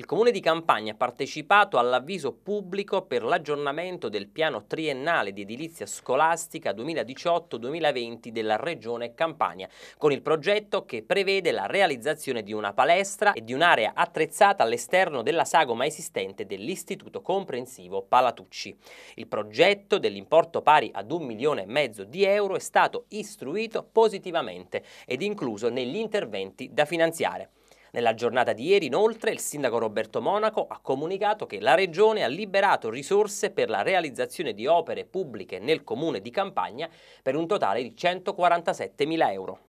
Il Comune di Campania ha partecipato all'avviso pubblico per l'aggiornamento del piano triennale di edilizia scolastica 2018-2020 della Regione Campania, con il progetto che prevede la realizzazione di una palestra e di un'area attrezzata all'esterno della sagoma esistente dell'Istituto Comprensivo Palatucci. Il progetto dell'importo pari ad un milione e mezzo di euro è stato istruito positivamente ed incluso negli interventi da finanziare. Nella giornata di ieri, inoltre, il sindaco Roberto Monaco ha comunicato che la Regione ha liberato risorse per la realizzazione di opere pubbliche nel comune di Campagna per un totale di 147 mila euro.